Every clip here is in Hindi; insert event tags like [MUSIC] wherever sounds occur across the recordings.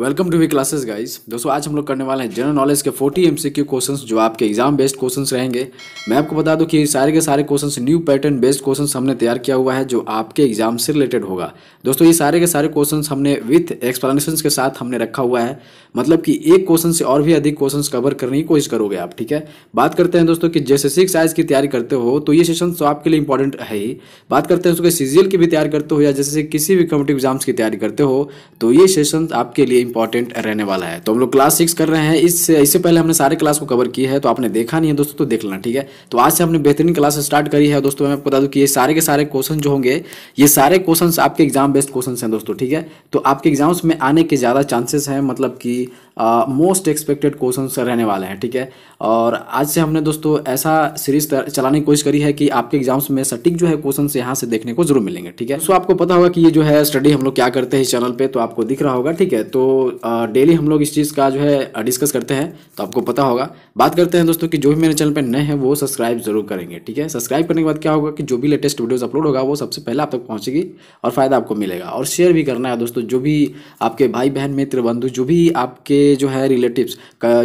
welcome to V classes guys दोस्तों आज हम लोग करने वाले हैं जनरल नॉलेज के 40 एमसीक्यू क्वेश्चंस जो आपके एग्जाम बेस्ड क्वेश्चंस रहेंगे मैं आपको बता दूं कि सारे के सारे questions new pattern based questions हमने तैयार किया हुआ है जो आपके एग्जाम से रिलेटेड होगा दोस्तों ये सारे के सारे क्वेश्चन हमने विथ एक्सप्लेनेशन के साथ हमने रखा हुआ है मतलब कि एक क्वेश्चन से और भी अधिक क्वेश्चन कवर करने की कोशिश करोगे आप ठीक है बात करते हैं दोस्तों कि जैसे सिक्स आइज की तैयारी करते हो तो ये सेशन तो आपके लिए इंपॉर्टेंट है ही बात करते हैं दोस्तों सीजीएल की भी तैयारी करते हो या जैसे किसी भी कम्पिटिव एग्जाम्स की तैयारी करते हो तो ये सेशन आपके लिए इंपॉर्टेंट रहने वाला है तो हम लोग क्लास सिक्स कर रहे हैं इससे इससे पहले हमने सारे क्लास को कवर किया है तो आपने देखा नहीं है दोस्तों तो देख लेना ठीक है तो आज से हमने बेहतरीन क्लास स्टार्ट करी है दोस्तों मैं आपको बता दूँ कि ये सारे के सारे क्वेश्चन जो होंगे ये सारे क्वेश्चन आपके एग्जाम बेस्ड क्वेश्चन हैं दोस्तों ठीक है तो आपके एग्जाम्स में आने के ज़्यादा चांसेस हैं मतलब कि मोस्ट एक्सपेक्टेड क्वेश्चन रहने वाले हैं ठीक है और आज से हमने दोस्तों ऐसा सीरीज चलाने की कोशिश करी है कि आपके एग्जाम्स में सटीक जो है क्वेश्चन यहाँ से देखने को जरूर मिलेंगे ठीक है सो आपको पता होगा कि ये जो है स्टडी हम लोग क्या करते हैं इस चैनल पर तो आपको दिख रहा होगा ठीक है तो डेली हम लोग इस चीज़ का जो है डिस्कस करते हैं तो आपको पता होगा बात करते हैं दोस्तों कि जो भी मेरे चैनल पर नए हैं वो सब्सक्राइब जरूर करेंगे ठीक है सब्सक्राइब करने के बाद क्या होगा कि जो भी लेटेस्ट वीडियोज़ अपलोड होगा वो सबसे पहले आप तक पहुँचेगी और फ़ायदा आपको मिलेगा और शेयर भी करना है दोस्तों जो भी आपके भाई बहन मित्र बंधु जो भी आपके जो है रिलेटिव्स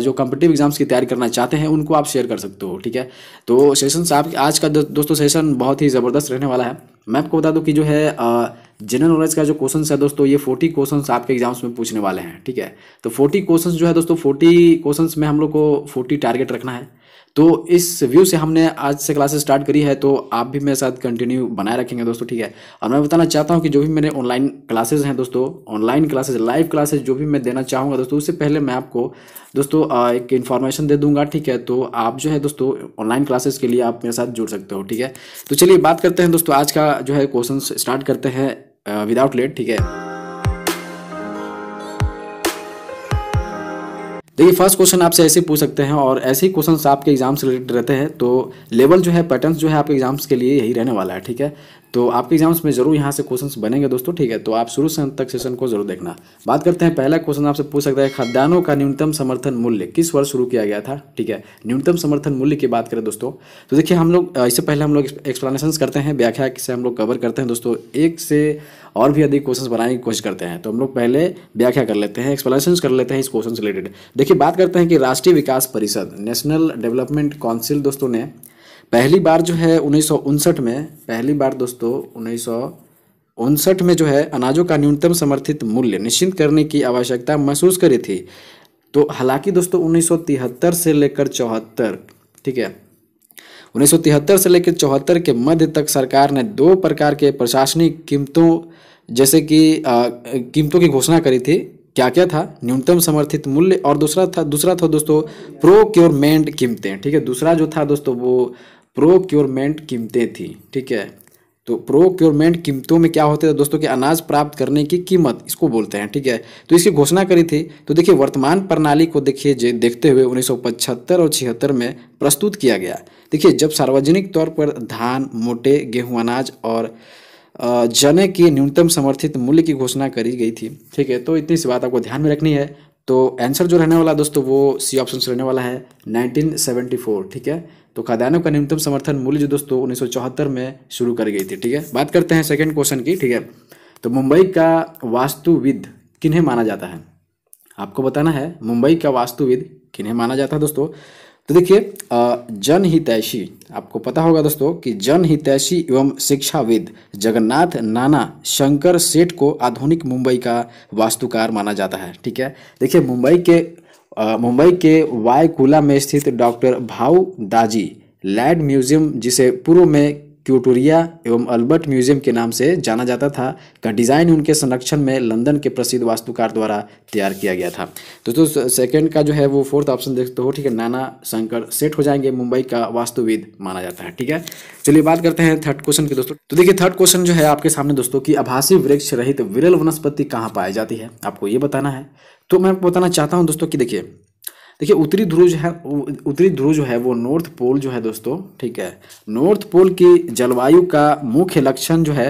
जो कॉम्पिटिव एग्जाम्स की तैयारी करना चाहते हैं उनको आप शेयर कर सकते हो ठीक है तो सेशन आप आज का दोस्तों सेशन बहुत ही ज़बरदस्त रहने वाला है मैं आपको बता दूँ कि जो है जनरल नॉलेज का जो क्वेश्चन है दोस्तों ये फोर्टी क्वेश्चन आपके एग्जाम्स में पूछने वाले हैं ठीक है तो फोर्टी क्वेश्चन जो है दोस्तों फोर्टी क्वेश्चन में हम लोग को फोर्टी टारगेट रखना है तो इस व्यू से हमने आज से क्लासेस स्टार्ट करी है तो आप भी मेरे साथ कंटिन्यू बनाए रखेंगे दोस्तों ठीक है और मैं बताना चाहता हूँ कि जो भी मेरे ऑनलाइन क्लासेज हैं दोस्तों ऑनलाइन क्लासेज लाइव क्लासेज जो भी मैं देना चाहूँगा दोस्तों उससे पहले मैं आपको दोस्तों एक इन्फॉर्मेशन दे दूंगा ठीक है तो आप जो है दोस्तों ऑनलाइन क्लासेस के लिए आप मेरे साथ जुड़ सकते हो ठीक है तो चलिए बात करते हैं दोस्तों आज का जो है क्वेश्चन स्टार्ट करते हैं विदाउट लेट ठीक है देखिए फर्स्ट क्वेश्चन आपसे ऐसे पूछ सकते हैं और ऐसे ही क्वेश्चन आपके एग्जाम से रिलेटेड रहते हैं तो लेवल जो है पैटर्न जो है आपके एग्जाम्स के लिए यही रहने वाला है ठीक है तो आपके एग्जाम्स में जरूर यहाँ से क्वेश्चंस बनेंगे दोस्तों ठीक है तो आप शुरू से अंत तक सेशन को जरूर देखना बात करते हैं पहला क्वेश्चन आपसे पूछ सकता है खाद्यान्नों का न्यूनतम समर्थन मूल्य किस वर्ष शुरू किया गया था ठीक है न्यूनतम समर्थन मूल्य की बात करें दोस्तों तो देखिए हम लोग इससे पहले हम लोग एक्सप्लानेशन करते हैं व्याख्या से हम लोग कवर करते हैं दोस्तों एक से और भी अधिक क्वेश्चन बनाने की कोशिश करते हैं तो हम लोग पहले व्याख्या कर लेते हैं एक्सप्लेनेशन कर लेते हैं इस क्वेश्चन से रिलेटेड देखिए बात करते हैं कि राष्ट्रीय विकास परिषद नेशनल डेवलपमेंट काउंसिल दोस्तों ने पहली बार जो है उन्नीस में पहली बार दोस्तों उन्नीस उनसठ में जो है अनाजों का न्यूनतम समर्थित मूल्य निश्चित करने की आवश्यकता महसूस करी थी तो हालांकि दोस्तों 1973 से लेकर चौहत्तर ठीक है 1973 से लेकर चौहत्तर के मध्य तक सरकार ने दो प्रकार के प्रशासनिक कीमतों जैसे कि कीमतों की घोषणा करी थी क्या क्या था न्यूनतम समर्थित मूल्य और दूसरा था दूसरा था दोस्तों प्रोक्योरमेंट कीमतें ठीक है दूसरा जो था दोस्तों वो प्रोक्योरमेंट कीमतें थी ठीक है तो प्रोक्योरमेंट कीमतों में क्या होते थे दोस्तों कि अनाज प्राप्त करने की कीमत इसको बोलते हैं ठीक है तो इसकी घोषणा करी थी तो देखिए वर्तमान प्रणाली को देखिए देखते हुए उन्नीस और छिहत्तर में प्रस्तुत किया गया देखिए जब सार्वजनिक तौर पर धान मोटे गेहूँ अनाज और जने के न्यूनतम समर्थित मूल्य की घोषणा करी गई थी ठीक है तो इतनी सी बात आपको ध्यान में रखनी है तो आंसर जो रहने वाला दोस्तों वो सी ऑप्शन रहने वाला है 1974 ठीक है तो खाद्यान्नों का न्यूनतम समर्थन मूल्य जो दोस्तों उन्नीस में शुरू कर गई थी ठीक है बात करते हैं सेकेंड क्वेश्चन की ठीक है तो मुंबई का वास्तुविद किन्हें माना जाता है आपको बताना है मुंबई का वास्तुविद किन्हें माना जाता है दोस्तों तो देखिए जनहितैषी आपको पता होगा दोस्तों कि जनहितैषी एवं शिक्षाविद जगन्नाथ नाना शंकर सेठ को आधुनिक मुंबई का वास्तुकार माना जाता है ठीक है देखिए मुंबई के मुंबई के वायकुला में स्थित डॉक्टर भाऊ दाजी लैड म्यूजियम जिसे पूर्व में क्यूटोरिया एवं अल्बर्ट म्यूजियम के नाम से जाना जाता था का डिज़ाइन उनके संरक्षण में लंदन के प्रसिद्ध वास्तुकार द्वारा तैयार किया गया था तो दोस्तों सेकंड का जो है वो फोर्थ ऑप्शन देखते हो ठीक है नाना शंकर सेठ हो जाएंगे मुंबई का वास्तुविद माना जाता है ठीक है चलिए बात करते हैं थर्ड क्वेश्चन की दोस्तों तो देखिए थर्ड क्वेश्चन जो है आपके सामने दोस्तों की आभासी वृक्ष रहित विरल वनस्पति कहाँ पाई जाती है आपको ये बताना है तो मैं आपको बताना चाहता हूँ दोस्तों कि देखिए देखिए उत्तरी ध्रुव जो है उत्तरी ध्रुव जो है वो नॉर्थ पोल जो है दोस्तों ठीक है नॉर्थ पोल की जलवायु का मुख्य लक्षण जो है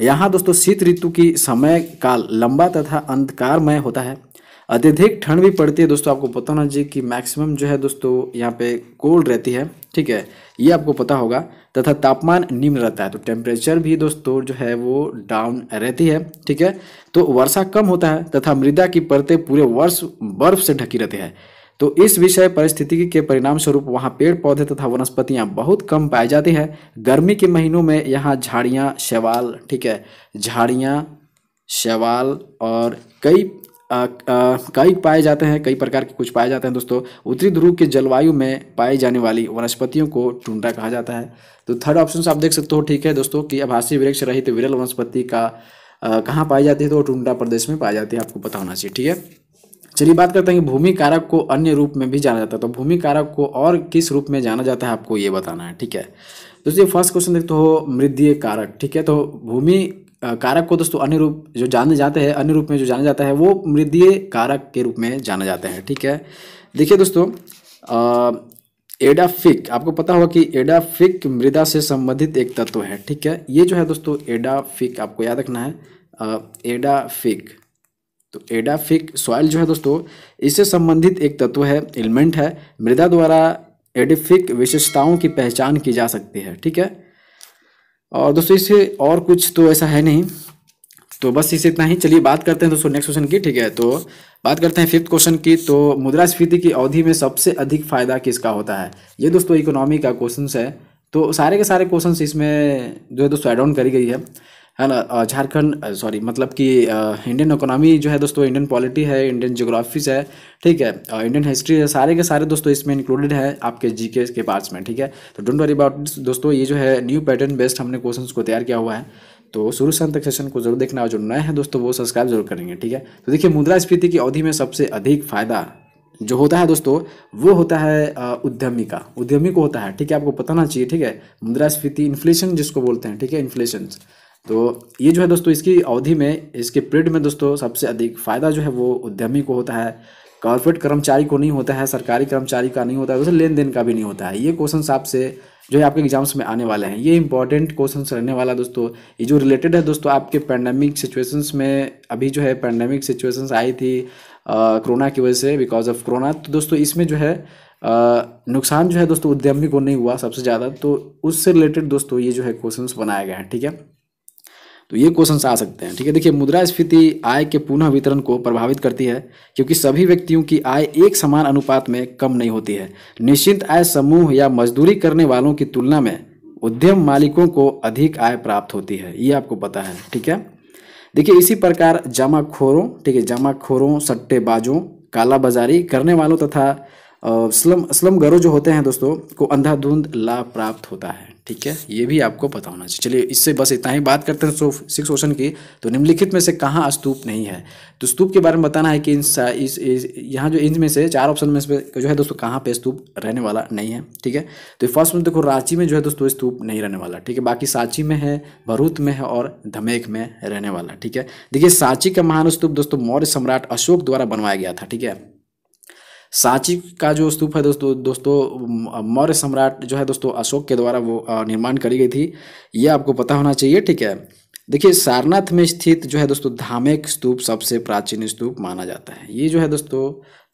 यहाँ दोस्तों शीत ऋतु की समय काल लंबा तथा अंधकारमय होता है अत्यधिक ठंड भी पड़ती है दोस्तों आपको पता होना चाहिए कि मैक्सिमम जो है दोस्तों यहाँ पे कोल्ड रहती है ठीक है ये आपको पता होगा तथा तापमान निम्न रहता है तो टेम्परेचर भी दोस्तों जो है वो डाउन रहती है ठीक है तो वर्षा कम होता है तथा मृदा की परतें पूरे वर्ष बर्फ से ढकी रहती है तो इस विषय परिस्थितिकी के परिणाम स्वरूप वहाँ पेड़ पौधे तथा वनस्पतियाँ बहुत कम पाई जाती है गर्मी के महीनों में यहाँ झाड़ियाँ शैवाल ठीक है झाड़ियाँ शैवाल और कई कई पाए जाते हैं कई प्रकार के कुछ पाए जाते हैं दोस्तों उत्तरी ध्रुव के जलवायु में पाई जाने वाली वनस्पतियों को टुंडा कहा जाता है तो थर्ड ऑप्शन आप देख सकते हो ठीक है दोस्तों कि आभासी वृक्ष रहित विरल वनस्पति का कहाँ पाई जाती है तो वो टुंडा प्रदेश में पाई जाती है आपको पता होना चाहिए ठीक है चलिए बात करते हैं कि भूमि कारक को अन्य रूप में भी जाना जाता है तो भूमि कारक को और किस रूप में जाना जाता है आपको ये बताना है ठीक है दोस्तों फर्स्ट क्वेश्चन देखते हो मृदीय कारक ठीक है तो भूमि कारक को दोस्तों अन्य रूप जो जाने जाते हैं अन्य रूप में जो जाना जाता है वो मृदीय कारक के रूप में जाना जाता है ठीक है देखिए दोस्तों एडाफिक आपको पता होगा कि एडाफिक मृदा से संबंधित एक तत्व है ठीक है ये जो है दोस्तों एडाफिक आपको याद रखना है एडाफिक तो एडाफिक सॉइल जो है दोस्तों इससे संबंधित एक तत्व है एलिमेंट है मृदा द्वारा एडिफिक विशेषताओं की पहचान की जा सकती है ठीक है और दोस्तों इससे और कुछ तो ऐसा है नहीं तो बस इसे इतना ही चलिए बात करते हैं दोस्तों नेक्स्ट क्वेश्चन की ठीक है तो बात करते हैं फिफ्थ क्वेश्चन की तो मुद्रास्फीति की अवधि में सबसे अधिक फायदा किसका होता है ये दोस्तों इकोनॉमी का क्वेश्चन है तो सारे के सारे क्वेश्चन इसमें जो है दोस्तों एड ऑन करी गई है है ना झारखंड सॉरी मतलब कि इंडियन इकोनॉमी जो है दोस्तों इंडियन पॉलिटी है इंडियन जोग्राफीज है ठीक है इंडियन हिस्ट्री है सारे के सारे दोस्तों इसमें इंक्लूडेड है आपके जी के पार्ट्स में ठीक है तो डोंट वरी अबाउट दोस्तों ये जो है न्यू पैटर्न बेस्ड हमने क्वेश्चन को तैयार किया हुआ है तो शुरू से अंत तक सेशन को जरूर देखना और जो नए हैं दोस्तों वो सब्सक्राइब जरूर करेंगे ठीक है तो देखिए मुद्रास्फीति की अवधि में सबसे अधिक फायदा जो होता है दोस्तों वो होता है उद्यमी का उद्यमी को होता है ठीक है आपको पता ना चाहिए ठीक है मुद्रास्फीति इन्फ्लेशन जिसको बोलते हैं ठीक है इन्फ्लेशन तो ये जो है दोस्तों इसकी अवधि में इसके पीरियड में दोस्तों सबसे अधिक फ़ायदा जो है वो उद्यमी को होता है कॉर्पोरेट कर्मचारी को नहीं होता है सरकारी कर्मचारी का नहीं होता है लेन देन का भी नहीं होता है ये क्वेश्चन आपसे जो है आपके एग्जाम्स में आने वाले हैं ये इंपॉर्टेंट क्वेश्चन रहने वाला दोस्तों ये जो रिलेटेड है दोस्तों आपके पैंडमिक सिचुएशंस में अभी जो है पैंडेमिक सिचुएशंस आई थी कोरोना की वजह से बिकॉज ऑफ कोरोना तो दोस्तों इसमें जो है आ, नुकसान जो है दोस्तों उद्यमी को नहीं हुआ सबसे ज़्यादा तो उससे रिलेटेड दोस्तों ये जो है क्वेश्चन बनाए गए हैं ठीक है तो ये क्वेश्चन आ सकते हैं ठीक है देखिए मुद्रास्फीति आय के पुनः वितरण को प्रभावित करती है क्योंकि सभी व्यक्तियों की आय एक समान अनुपात में कम नहीं होती है निश्चित आय समूह या मजदूरी करने वालों की तुलना में उद्यम मालिकों को अधिक आय प्राप्त होती है ये आपको पता है ठीक है देखिए इसी प्रकार जमाखोरों ठीक है जमाखोरों सट्टेबाजों कालाबाजारी करने वालों तथा स्लम स्लम घरों जो होते हैं दोस्तों को अंधाधुंध लाभ प्राप्त होता है ठीक है ये भी आपको पता होना चाहिए चलिए इससे बस इतना ही बात करते हैं सिक्स क्वेश्चन की तो निम्नलिखित में से कहाँ स्तूप नहीं है तो स्तूप के बारे में बताना है कि इन इस, यहाँ जो में से चार ऑप्शन में से जो है दोस्तों कहाँ पे स्तूप रहने वाला नहीं है ठीक है तो फर्स्ट में देखो रांची में जो है दोस्तों स्तूप नहीं रहने वाला ठीक है बाकी सांची में है भरूत में है और धमेक में रहने वाला ठीक है देखिए सांची का महान स्तूप दोस्तों मौर्य सम्राट अशोक द्वारा बनवाया गया था ठीक है सांची का जो स्तूप है दोस्तों दोस्तों मौर्य सम्राट जो है दोस्तों अशोक के द्वारा वो निर्माण करी गई थी ये आपको पता होना चाहिए ठीक है देखिए सारनाथ में स्थित जो है दोस्तों धामेक स्तूप सबसे प्राचीन स्तूप माना जाता है ये जो है दोस्तों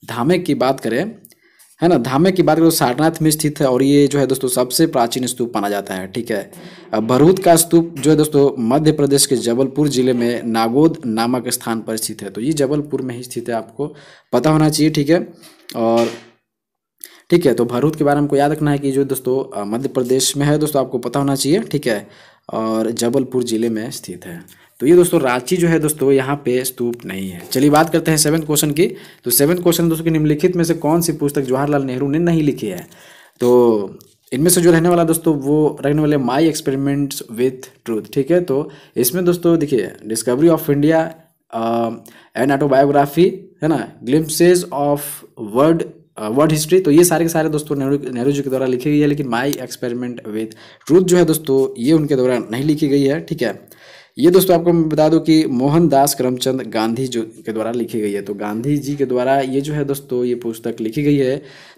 धामेक की बात करें है ना धामेक की बात करें तो सारनाथ में स्थित है और ये जो है दोस्तों सबसे प्राचीन स्तूप माना जाता है ठीक है भरूद का स्तूप जो है दोस्तों मध्य प्रदेश के जबलपुर जिले में नागोद नामक स्थान पर स्थित है तो ये जबलपुर में ही स्थित है आपको पता होना चाहिए ठीक है और ठीक है तो भरूच के बारे में को याद रखना है कि जो दोस्तों मध्य प्रदेश में है दोस्तों आपको पता होना चाहिए ठीक है और जबलपुर जिले में स्थित है तो ये दोस्तों रांची जो है दोस्तों यहाँ पे स्तूप नहीं है चलिए बात करते हैं सेवन क्वेश्चन की तो सेवन क्वेश्चन दोस्तों की निम्नलिखित में से कौन सी पुस्तक जवाहरलाल नेहरू ने नहीं लिखी है तो इनमें से जो रहने वाला दोस्तों वो रहने वाले माई एक्सपेरिमेंट्स विथ ट्रूथ ठीक है तो इसमें दोस्तों देखिए discovery of India an autobiography है ना glimpses of world world history तो ये सारे के सारे दोस्तों नेहरू नेहरू जी के द्वारा लिखी गई है लेकिन माई एक्सपेरिमेंट विद ट्रूथ जो है दोस्तों ये उनके द्वारा नहीं लिखी गई है ठीक है ये दोस्तों आपको मैं बता दूं कि मोहनदास करमचंद गांधी जो के द्वारा लिखी गई है तो गांधी जी के द्वारा ये जो है दोस्तों ये पुस्तक लिखी गई है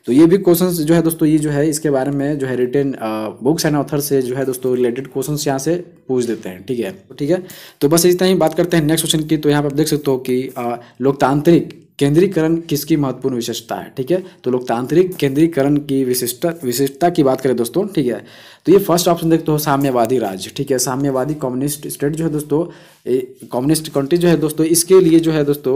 तो ये भी क्वेश्चन जो है दोस्तों ये जो है इसके बारे में जो है रिटेन बुक्स एंड ऑथर से जो है दोस्तों रिलेटेड क्वेश्चन यहाँ से पूछ देते हैं ठीक है तो ठीक है तो बस इतना ही बात करते हैं नेक्स्ट क्वेश्चन की तो यहाँ पर आप देख सकते हो कि लोकतांत्रिक केंद्रीकरण किसकी महत्वपूर्ण विशेषता है ठीक है तो लोकतांत्रिक केंद्रीकरण की विशिष्टता विशिष्टता की बात करें दोस्तों ठीक है तो ये फर्स्ट ऑप्शन देखते हो साम्यवादी राज्य ठीक है साम्यवादी कम्युनिस्ट स्टेट जो है दोस्तों कम्युनिस्ट कंट्री जो है दोस्तों इसके लिए जो है दोस्तों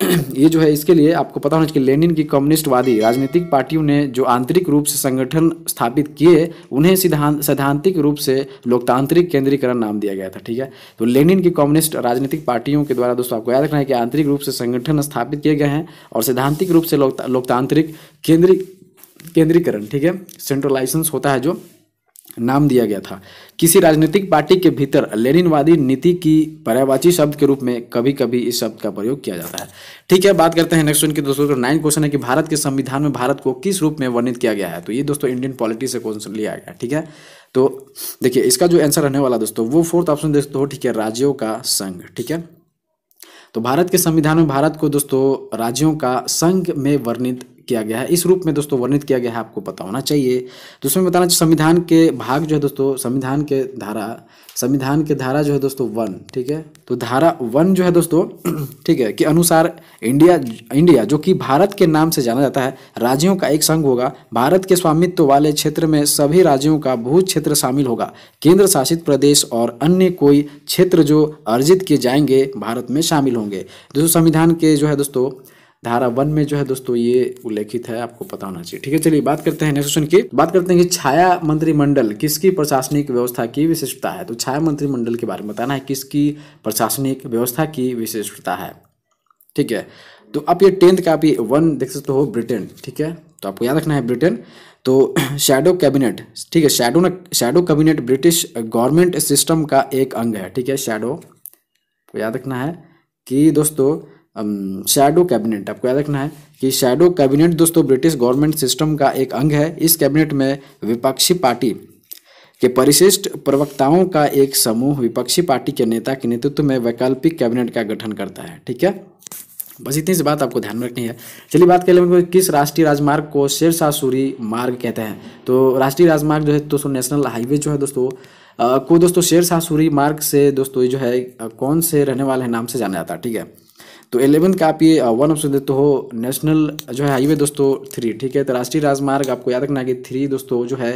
[CLEARS THROAT] ये जो है इसके लिए आपको पता होना चाहिए लेनिन की कम्युनिस्टवादी राजनीतिक पार्टियों ने जो आंतरिक रूप से संगठन स्थापित किए उन्हें सिद्धांत सैद्धांतिक रूप से लोकतांत्रिक केंद्रीकरण नाम दिया गया था ठीक है तो लेनिन की कम्युनिस्ट राजनीतिक पार्टियों के द्वारा दोस्तों आपको याद रखना है कि आंतरिक रूप से संगठन स्थापित किए गए हैं और सैद्धांतिक रूप से लोकतांत्रिक केंद्रीय केंद्रीकरण ठीक है सेंट्रलाइजेंस होता है जो नाम दिया गया था किसी राजनीतिक पार्टी के भीतर लेनिनवादी नीति की पर्यावाची शब्द के रूप में कभी कभी इस शब्द का प्रयोग किया जाता है ठीक है बात करते हैं नेक्स्ट क्वेश्चन की दोस्तों तो नाइन क्वेश्चन है कि भारत के संविधान में भारत को किस रूप में वर्णित किया गया है तो ये दोस्तों इंडियन पॉलिटी से क्वेश्चन लिया गया ठीक है तो देखिए इसका जो आंसर रहने वाला दोस्तों वो फोर्थ ऑप्शन दोस्तों ठीक है राज्यों का संघ ठीक है तो भारत के संविधान में भारत को दोस्तों राज्यों का संघ में वर्णित किया गया है इस रूप में दोस्तों वर्णित किया गया है आपको पता होना चाहिए दोस्तों बताना चाहिए संविधान के भाग जो है दोस्तों संविधान के धारा संविधान के धारा जो है दोस्तों वन ठीक है तो धारा वन जो है दोस्तों [CLEARS THROAT] ठीक है कि अनुसार इंडिया इंडिया जो कि भारत के नाम से जाना जाता है राज्यों का एक संघ होगा भारत के स्वामित्व वाले क्षेत्र में सभी राज्यों का भू क्षेत्र शामिल होगा केंद्र शासित प्रदेश और अन्य कोई क्षेत्र जो अर्जित किए जाएंगे भारत में शामिल होंगे दोस्तों संविधान के जो है दोस्तों धारा वन में जो है दोस्तों ये उल्लेखित है आपको पता होना चाहिए ठीक है चलिए बात करते हैं नेक्स्ट क्वेश्चन की बात करते हैं कि छाया मंत्रिमंडल किसकी प्रशासनिक व्यवस्था की विशिष्टता है तो छाया मंत्रिमंडल के बारे में बताना है किसकी प्रशासनिक व्यवस्था की विशिष्टता है ठीक है तो आप ये टेंथ का आप वन देख सकते हो ब्रिटेन ठीक है तो आपको याद रखना है ब्रिटेन तो शैडो [CLEARS THROAT] कैबिनेट ठीक है shadow shadow cabinet British government system का एक अंग है ठीक है शैडो तो याद रखना है कि दोस्तों शैडो कैबिनेट आपको याद रखना है कि शैडो कैबिनेट दोस्तों ब्रिटिश गवर्नमेंट सिस्टम का एक अंग है इस कैबिनेट में विपक्षी पार्टी के परिशिष्ट प्रवक्ताओं का एक समूह विपक्षी पार्टी के नेता के नेतृत्व में वैकल्पिक कैबिनेट का गठन करता है ठीक है बस इतनी सी बात आपको ध्यान में रखनी है चलिए बात कर किस राष्ट्रीय राजमार्ग को शेरशाह सूरी मार्ग कहते हैं तो राष्ट्रीय राजमार्ग जो है दोस्तों नेशनल हाईवे जो है दोस्तों को दोस्तों शेरशाह सूरी मार्ग से दोस्तों जो है कौन से रहने वाले हैं नाम से जाना जाता है ठीक है तो एलेवंथ का आप ये वन ऑप्शन देते हो नेशनल जो है हाईवे दोस्तों थ्री ठीक है तो राष्ट्रीय राजमार्ग आपको याद रखना कि थ्री दोस्तों जो है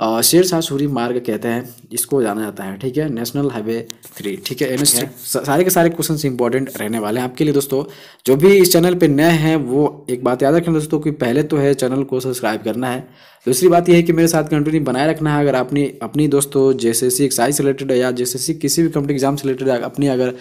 शाह सूरी मार्ग कहते हैं इसको जाना जाता है ठीक है नेशनल हाईवे थ्री ठीक है एन सारे के सारे क्वेश्चन इंपॉर्टेंट रहने वाले हैं आपके लिए दोस्तों जो भी इस चैनल पर नए हैं वो एक बात याद रखें दोस्तों कि पहले तो है चैनल को सब्सक्राइब करना है दूसरी बात यह है कि मेरे साथ कंटिन्यू बनाए रखना है अगर आपने अपनी दोस्तों जैसे सी एक्साइज से रिलेटेड या जैसे सी किसी भी कंपनी एग्जाम से रिलेटेड अपनी अगर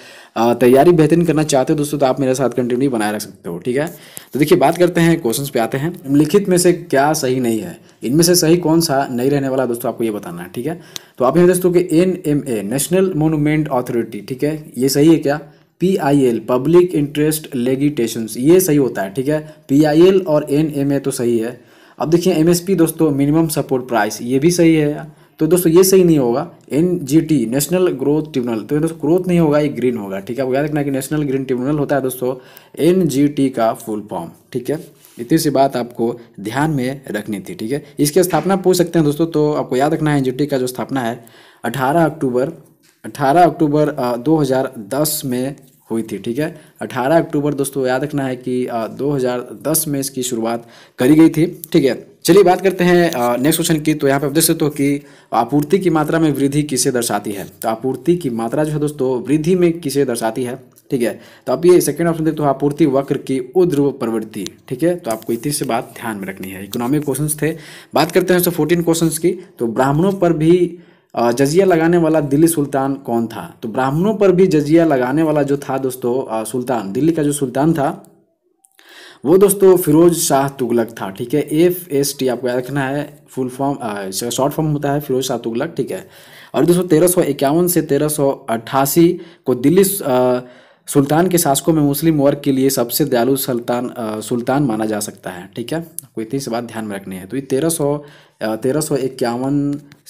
तैयारी बेहतरीन करना चाहते हो दोस्तों तो आप मेरे साथ कंटिन्यू बनाए रख सकते हो ठीक है तो देखिए बात करते हैं क्वेश्चन पे आते हैं लिखित में से क्या सही नहीं है इनमें से सही कौन सा नहीं रहने वाला है दोस्तों आपको ये बताना है ठीक है तो आप यहाँ दोस्तों कि N M A national monument authority ठीक है ये सही है क्या P I L public interest litigation ये सही होता है ठीक है पी आई एल और एन एम ए तो सही है अब देखिए एम एस पी दोस्तों मिनिमम सपोर्ट प्राइस ये भी सही है तो दोस्तों ये सही नहीं होगा N G T national growth tribunal तो दोस्तों ग्रोथ नहीं होगा ये ग्रीन होगा ठीक है आपको याद रखना कि नेशनल ग्रीन ट्रिब्यूनल होता है दोस्तों एन जी टी का फुल फॉर्म ठीक है इतनी सी बात आपको ध्यान में रखनी थी ठीक है इसकी स्थापना पूछ सकते हैं दोस्तों तो आपको याद रखना है एन का जो स्थापना है 18 अक्टूबर 18 अक्टूबर 2010 में हुई थी ठीक है 18 अक्टूबर दोस्तों याद रखना है कि 2010 में इसकी शुरुआत करी गई थी ठीक है चलिए बात करते हैं नेक्स्ट क्वेश्चन की तो यहाँ पे आप देख सकते हो कि आपूर्ति की मात्रा में वृद्धि किसे दर्शाती है तो आपूर्ति की मात्रा जो है दोस्तों वृद्धि में किसे दर्शाती है ठीक है तो आप ये सेकेंड ऑप्शन देखते हो आपूर्ति वक्र की उध्रुव प्रवृत्ति ठीक है तो आपको इतनी से बात ध्यान में रखनी है इकोनॉमिक क्वेश्चन थे बात करते हैं फोर्टीन क्वेश्चन की तो ब्राह्मणों पर भी जजिया लगाने वाला दिल्ली सुल्तान कौन था तो ब्राह्मणों पर भी जजिया लगाने वाला जो था दोस्तों सुल्तान दिल्ली का जो सुल्तान था वो दोस्तों फिरोज शाह तुगलक था ठीक है एफ एस टी आपको याद रखना है फुल फॉर्म इसका शॉर्ट फॉर्म होता है फिरोज शाह तुगलक ठीक है और दोस्तों तेरह से तेरह को दिल्ली आ, सुल्तान के शासकों में मुस्लिम वर्ग के लिए सबसे दयालु सुल्तान सुल्तान माना जा सकता है ठीक है कोई इतनी सी बात ध्यान में रखनी है तो ये तेरह सौ तेरह सौ इक्यावन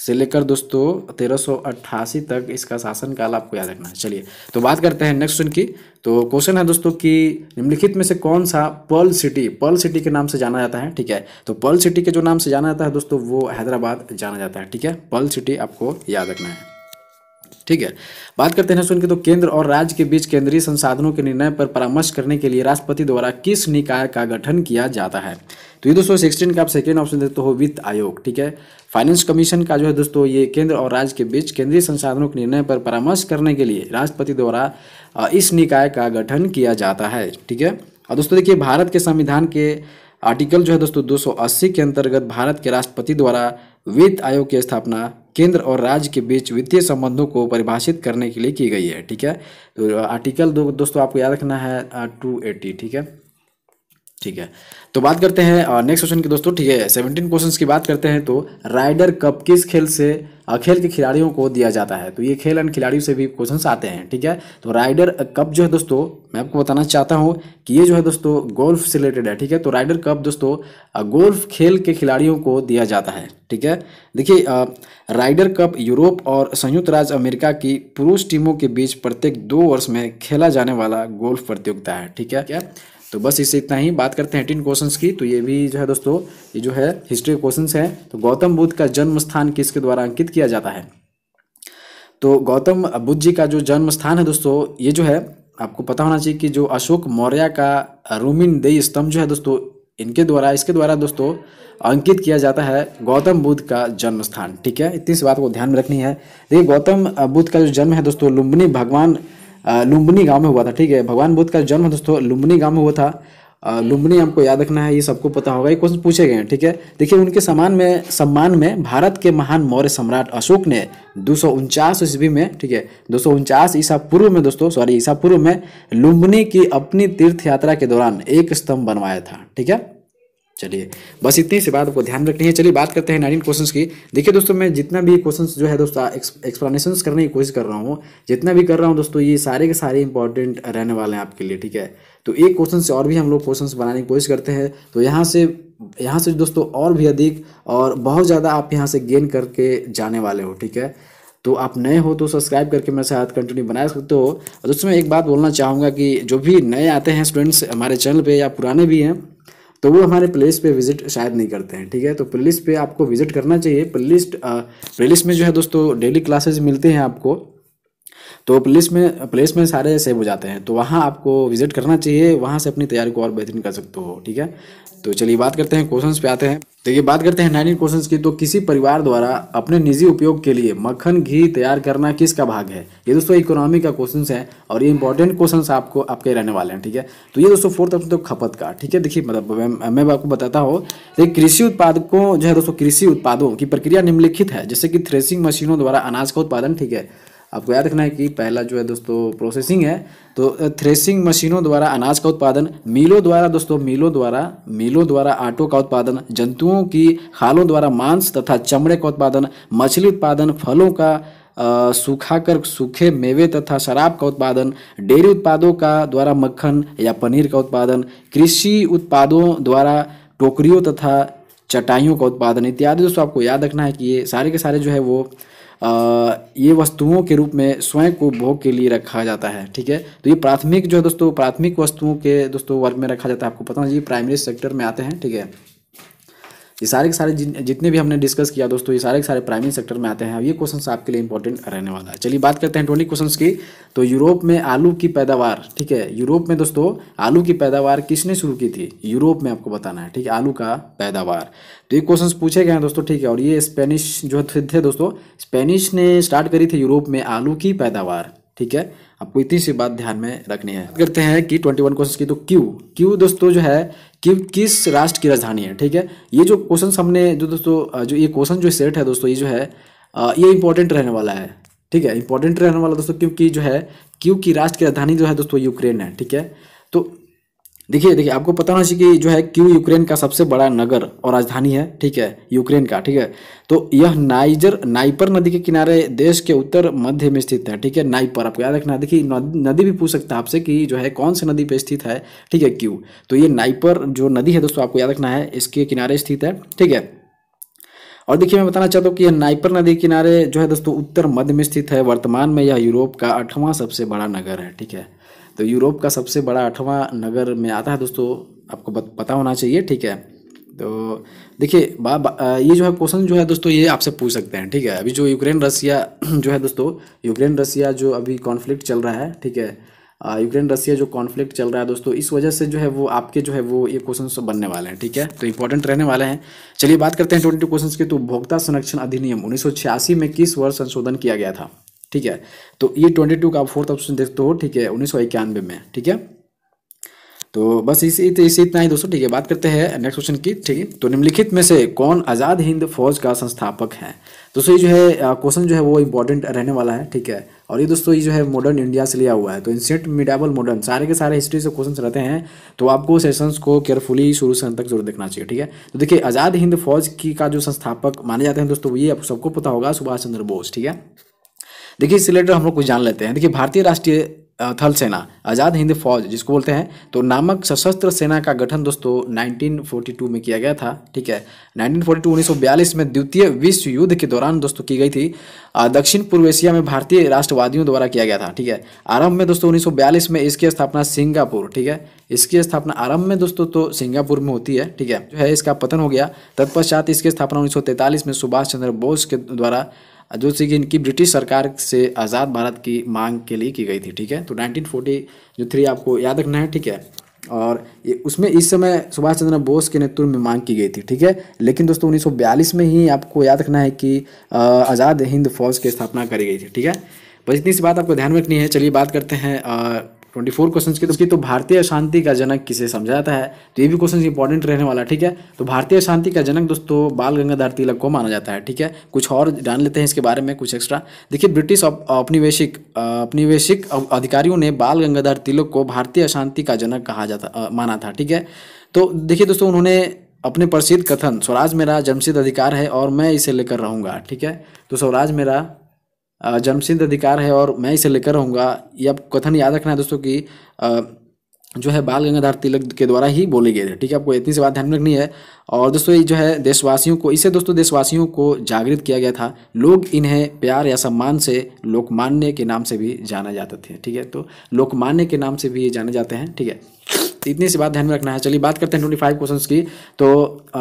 से लेकर दोस्तों तेरह सौ अट्ठासी तक इसका शासन काल आपको याद रखना है चलिए तो बात करते हैं नेक्स्ट क्वेश्चन की तो क्वेश्चन है दोस्तों कि निम्नलिखित में से कौन सा पर्ल सिटी पर्ल सिटी के नाम से जाना जाता है ठीक है तो पर्ल सिटी के जो नाम से जाना जाता है दोस्तों वो हैदराबाद जाना जाता है ठीक है पर्ल सिटी आपको याद रखना है ठीक है बात करते हैं सुन के तो केंद्र और राज्य के बीच केंद्रीय संसाधनों के निर्णय पर परामर्श करने के लिए राष्ट्रपति द्वारा किस निकाय का गठन किया जाता है तो ये दोस्तों सिक्सटीन का आप सेकेंड ऑप्शन देते हो वित्त आयोग ठीक है फाइनेंस कमीशन का जो है दोस्तों ये केंद्र और राज्य के बीच केंद्रीय संसाधनों के निर्णय पर परामर्श करने के लिए राष्ट्रपति द्वारा इस निकाय का गठन किया जाता है ठीक है और दोस्तों देखिए भारत के संविधान के आर्टिकल जो है दोस्तों 280 के अंतर्गत भारत के राष्ट्रपति द्वारा वित्त आयोग की स्थापना केंद्र और राज्य के बीच वित्तीय संबंधों को परिभाषित करने के लिए की गई है ठीक है तो आर्टिकल दो दोस्तों आपको याद रखना है टू uh, एटी ठीक है ठीक है तो बात करते हैं नेक्स्ट uh, क्वेश्चन की दोस्तों ठीक है सेवनटीन क्वेश्चन की बात करते हैं तो राइडर कप किस खेल से uh, खेल के खिलाड़ियों को दिया जाता है तो ये खेल एंड खिलाड़ियों से भी क्वेश्चन आते हैं ठीक है तो राइडर कप जो है दोस्तों मैं आपको बताना चाहता हूँ कि ये जो है दोस्तों गोल्फ से रिलेटेड है ठीक है तो राइडर कप दोस्तों गोल्फ खेल के खिलाड़ियों को दिया जाता है ठीक है देखिए राइडर कप यूरोप और संयुक्त राज्य अमेरिका की पुरुष टीमों के बीच प्रत्येक दो वर्ष में खेला जाने वाला गोल्फ प्रतियोगिता है ठीक है क्या तो बस इसे इतना ही बात करते हैं एटीन क्वेश्चन की तो ये भी जो है दोस्तों ये जो है हिस्ट्री क्वेश्चन है तो गौतम बुद्ध का जन्म स्थान किसके द्वारा अंकित किया जाता है तो गौतम बुद्ध जी का जो जन्म स्थान है दोस्तों ये जो है आपको पता होना चाहिए कि जो अशोक मौर्य का रोमिन देई स्तंभ जो है दोस्तों इनके द्वारा इसके द्वारा दोस्तों अंकित किया जाता है गौतम बुद्ध का जन्म स्थान ठीक है इतनी सी बात को ध्यान में रखनी है देखिए गौतम बुद्ध का जो जन्म है दोस्तों लुम्बनी भगवान लुम्बनी गांव में हुआ था ठीक है भगवान बुद्ध का जन्म दोस्तों लुम्बनी गांव में हुआ था लुम्बनी हमको याद रखना है ये सबको पता होगा ये क्वेश्चन पूछे गए हैं ठीक है देखिए उनके सम्मान में सम्मान में भारत के महान मौर्य सम्राट अशोक ने दो सौ ईस्वी में ठीक है दो सौ ईसा पूर्व में दोस्तों सॉरी ईसा पूर्व में लुम्बनी की अपनी तीर्थ यात्रा के दौरान एक स्तंभ बनवाया था ठीक है चलिए बस इतनी सी बात आपको ध्यान रखनी है चलिए बात करते हैं नाइनटीन क्वेश्चन की देखिए दोस्तों मैं जितना भी क्वेश्चन जो है दोस्तों एक्सप्लेनेशंस करने की कोशिश कर रहा हूँ जितना भी कर रहा हूँ दोस्तों ये सारे के सारे इंपॉर्टेंट रहने वाले हैं आपके लिए ठीक है तो एक क्वेश्चन से और भी हम लोग क्वेश्चन बनाने की कोशिश करते हैं तो यहाँ से यहाँ से दोस्तों और भी अधिक और बहुत ज़्यादा आप यहाँ से गेन करके जाने वाले हो ठीक है तो आप नए हो तो सब्सक्राइब करके मेरे साथ कंटिन्यू बना सकते हो दोस्तों मैं एक बात बोलना चाहूँगा कि जो भी नए आते हैं स्टूडेंट्स हमारे चैनल पे या पुराने भी हैं तो वो हमारे प्लेलिस्ट पे विजिट शायद नहीं करते हैं ठीक है तो प्लेलिस्ट पे आपको विजिट करना चाहिए प्लेलिस्ट प्लेलिस्ट में जो है दोस्तों डेली क्लासेज मिलते हैं आपको तो प्लेस में प्लेस में सारे सेव हो जाते हैं तो वहाँ आपको विजिट करना चाहिए वहाँ से अपनी तैयारी को और बेहतरीन कर सकते हो ठीक है तो चलिए बात करते हैं क्वेश्चंस पे आते हैं देखिए बात करते हैं नाइनटीन क्वेश्चंस की तो किसी परिवार द्वारा अपने निजी उपयोग के लिए मक्खन घी तैयार करना किसका भाग है ये दोस्तों इकोनॉमी का क्वेश्चंस है और ये इंपॉर्टेंट क्वेश्चंस आपको आपके रहने वाले हैं ठीक है तो ये दोस्तों फोर्थ ऑप्शन तो खपत का ठीक है देखिए मतलब मैं आपको बताता हूँ देखिए कृषि उत्पादकों जो है दोस्तों कृषि उत्पादों की प्रक्रिया निम्नलिखित है जैसे कि थ्रेसिंग मशीनों द्वारा अनाज का उत्पादन ठीक है आपको याद रखना है कि पहला जो है दोस्तों प्रोसेसिंग है तो थ्रेसिंग मशीनों द्वारा अनाज का उत्पादन मिलों द्वारा दोस्तों मिलों द्वारा मिलों द्वारा आटो का उत्पादन जंतुओं की खालों द्वारा मांस तथा चमड़े का उत्पादन मछली उत्पादन फलों का सूखा कर सूखे मेवे तथा शराब का उत्पादन डेयरी उत्पादों का द्वारा मक्खन या पनीर का उत्पादन कृषि उत्पादों द्वारा टोकरियों तथा चटाइयों का उत्पादन इत्यादि दोस्तों आपको याद रखना है कि ये सारे के सारे जो है वो ये वस्तुओं के रूप में स्वयं को भोग के लिए रखा जाता है ठीक है तो ये प्राथमिक जो है दोस्तों प्राथमिक वस्तुओं के दोस्तों वर्ग में रखा जाता है आपको पता है ये प्राइमरी सेक्टर में आते हैं ठीक है ये सारे के सारे जितने भी हमने डिस्कस किया दोस्तों ये सारे के सारे प्राइमरी सेक्टर में आते हैं ये क्वेश्चन आपके लिए इंपॉर्टेंट रहने वाला है चलिए बात करते हैं ट्वेंटी क्वेश्चन की तो यूरोप में आलू की पैदावार ठीक है यूरोप में दोस्तों आलू की पैदावार किसने शुरू की थी यूरोप में आपको बताना है ठीक है आलू का पैदावार तो ये क्वेश्चन पूछे गए हैं दोस्तों ठीक है और ये स्पेनिश जो थे दोस्तों स्पेनिश ने स्टार्ट करी थी यूरोप में आलू की पैदावार ठीक है आपको इतनी सी बात ध्यान में रखनी है करते हैं कि 21 वन क्वेश्चन की तो क्यू क्यू दोस्तों जो है कि किस राष्ट्र की राजधानी है ठीक है ये जो क्वेश्चन हमने जो दोस्तों जो ये क्वेश्चन जो सेट है दोस्तों ये जो है ये इंपॉर्टेंट रहने वाला है ठीक है इंपॉर्टेंट रहने वाला दोस्तों क्योंकि जो है क्यू की राष्ट्र की राजधानी जो है दोस्तों यूक्रेन है ठीक है तो देखिए देखिए आपको पता होना चाहिए कि जो है क्यू यूक्रेन का सबसे बड़ा नगर और राजधानी है ठीक है यूक्रेन का ठीक है तो यह नाइजर नाइपर नदी के किनारे देश के उत्तर मध्य में स्थित है ठीक है नाइपर आपको याद रखना देखिए नदी भी पूछ सकता है आपसे कि जो है कौन सी नदी पे स्थित है ठीक है क्यू तो ये नाइपर जो नदी है दोस्तों आपको याद रखना है इसके किनारे स्थित है ठीक है और देखिए मैं बताना चाहता हूँ कि यह नाइपर नदी किनारे जो है दोस्तों उत्तर मध्य में स्थित है वर्तमान में यह यूरोप का आठवां सबसे बड़ा नगर है ठीक है तो यूरोप का सबसे बड़ा आठवां नगर में आता है दोस्तों आपको पता होना चाहिए ठीक है तो देखिए बा, ये जो है क्वेश्चन जो है दोस्तों ये आपसे पूछ सकते हैं ठीक है अभी जो यूक्रेन रसिया [CLEARS THROAT] जो है दोस्तों यूक्रेन रसिया जो अभी कॉन्फ्लिक्ट चल रहा है ठीक है यूक्रेन रसिया जो कॉन्फ्लिक्ट चल रहा है दोस्तों इस वजह से जो है वो आपके जो है वो ये क्वेश्चन बनने वाले हैं ठीक है तो इंपॉर्टेंट रहने वाले हैं चलिए बात करते हैं ट्वेंटी क्वेश्चन की तो उपभोक्ता संरक्षण अधिनियम उन्नीस में किस वर्ष संशोधन किया गया था ठीक है तो ये ट्वेंटी टू का आप फोर्थ ऑप्शन देखते हो ठीक है उन्नीस सौ इक्यानवे में ठीक है तो बस इसी इसी इतना ही दोस्तों ठीक है बात करते हैं नेक्स्ट क्वेश्चन की ठीक है तो निम्नलिखित में से कौन आज़ाद हिंद फौज का संस्थापक है दोस्तों ये जो है क्वेश्चन जो है वो इम्पोर्टेंट रहने वाला है ठीक है और ये दोस्तों ये जो है मॉडर्न इंडिया से लिया हुआ है तो इंसेंट मिडाबल मॉडर्न सारे के सारे हिस्ट्री से क्वेश्चन रहते हैं तो आपको सेशंस को केयरफुली शुरू से अंत तक जरूर देखना चाहिए ठीक है तो देखिए आज़ाद हिंद फौज की का जो संस्थापक माने जाते हैं दोस्तों ये आप सबको पता होगा सुभाष चंद्र बोस ठीक है देखिए इससे रिलेटेड हम लोग कुछ जान लेते हैं देखिए भारतीय राष्ट्रीय थल सेना आज़ाद हिंद फौज जिसको बोलते हैं तो नामक सशस्त्र सेना का गठन दोस्तों 1942 में किया गया था ठीक है 1942 1942 में द्वितीय विश्व युद्ध के दौरान दोस्तों की गई थी दक्षिण पूर्व एशिया में भारतीय राष्ट्रवादियों द्वारा किया गया था ठीक है आरंभ में दोस्तों 1942 में इसकी स्थापना सिंगापुर ठीक है इसकी स्थापना आरंभ में दोस्तों तो सिंगापुर में होती है ठीक है जो है इसका पतन हो गया तत्पश्चात इसकी स्थापना उन्नीस में सुभाष चंद्र बोस के द्वारा जो कि इनकी ब्रिटिश सरकार से आज़ाद भारत की मांग के लिए की गई थी ठीक है तो नाइनटीन फोर्टी जो थ्री आपको याद रखना है ठीक है और ये उसमें इस समय सुभाष चंद्र बोस के नेतृत्व में मांग की गई थी ठीक है लेकिन दोस्तों 1942 में ही आपको याद रखना है कि आज़ाद हिंद फौज की स्थापना करी गई थी ठीक है बस इतनी सी बात आपको ध्यान में रखनी है चलिए बात करते हैं ट्वेंटी फोर क्वेश्चन के तो उसकी तो भारतीय शांति का जनक किसे समझाता है तो ये भी क्वेश्चन इंपॉर्टेंट रहने वाला ठीक है तो भारतीय शांति का जनक दोस्तों बाल गंगाधर तिलक को माना जाता है ठीक है कुछ और जान लेते हैं इसके बारे में कुछ एक्स्ट्रा देखिए ब्रिटिश औपनिवेशिक औपनिवेशिक अधिकारियों ने बाल गंगाधर तिलक को भारतीय शांति का जनक कहा जाता माना था ठीक है तो देखिए दोस्तों उन्होंने अपने प्रसिद्ध कथन स्वराज मेरा जमशेद अधिकार है और मैं इसे लेकर रहूँगा ठीक है तो स्वराज मेरा जन्मसिद्ध अधिकार है और मैं इसे लेकर रहूँगा ये आपको कथन याद रखना है दोस्तों कि जो है बाल गंगाधर तिलक के द्वारा ही बोले गए थे ठीक है आपको इतनी सी बात ध्यान में रखनी है और दोस्तों ये जो है देशवासियों को इसे दोस्तों देशवासियों को जागृत किया गया था लोग इन्हें प्यार या सम्मान से लोकमान्य के नाम से भी जाना जाते थे ठीक है तो लोकमान्य के नाम से भी ये जाने जाते हैं ठीक है तो इतनी सी बात ध्यान में रखना है चलिए बात करते हैं ट्वेंटी फाइव क्वेश्चन की तो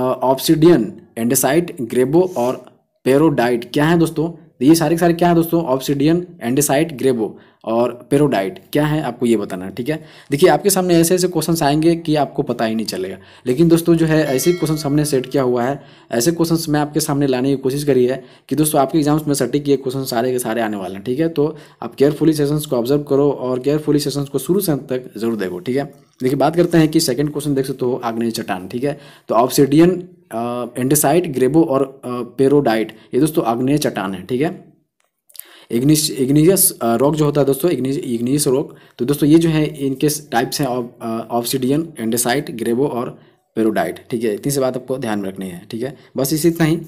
ऑप्सीडियन एंडेसाइट ग्रेबो और पेरोडाइट क्या है दोस्तों तो ये सारे सारे क्या है दोस्तों ऑप्सीडियन एंडेसाइट ग्रेबो और पेरोडाइट क्या है आपको ये बताना है ठीक है देखिए आपके सामने ऐसे ऐसे क्वेश्चन आएंगे कि आपको पता ही नहीं चलेगा लेकिन दोस्तों जो है ऐसे क्वेश्चन सामने सेट किया हुआ है ऐसे क्वेश्चन मैं आपके सामने लाने की कोशिश करी है कि दोस्तों आपके एग्जाम्स में सटीक ये क्वेश्चन सारे के सारे आने वाले हैं ठीक है तो आप केयरफुली सेशंस को ऑब्जर्व करो और केयरफुली सेशंस को शुरू से तक जरूर देखो ठीक है देखिए बात करते हैं कि सेकंड क्वेश्चन देख सकते हो आग्नेय चट्टान ठीक है तो ऑप्सीडियन एंडेसाइट ग्रेबो और पेरोडाइट ये दोस्तों आग्नेय चट्टान है ठीक है इग्निश इग्निजियस रॉक जो होता है दोस्तों इग्निज इग्निजियस रॉक तो दोस्तों ये जो है इनके टाइप्स हैं ऑप्सिडियन एंडेसाइट ग्रेबो और पेरोडाइट ठीक है इतनी सी बात आपको ध्यान में रखनी है ठीक है बस इसी इतना ही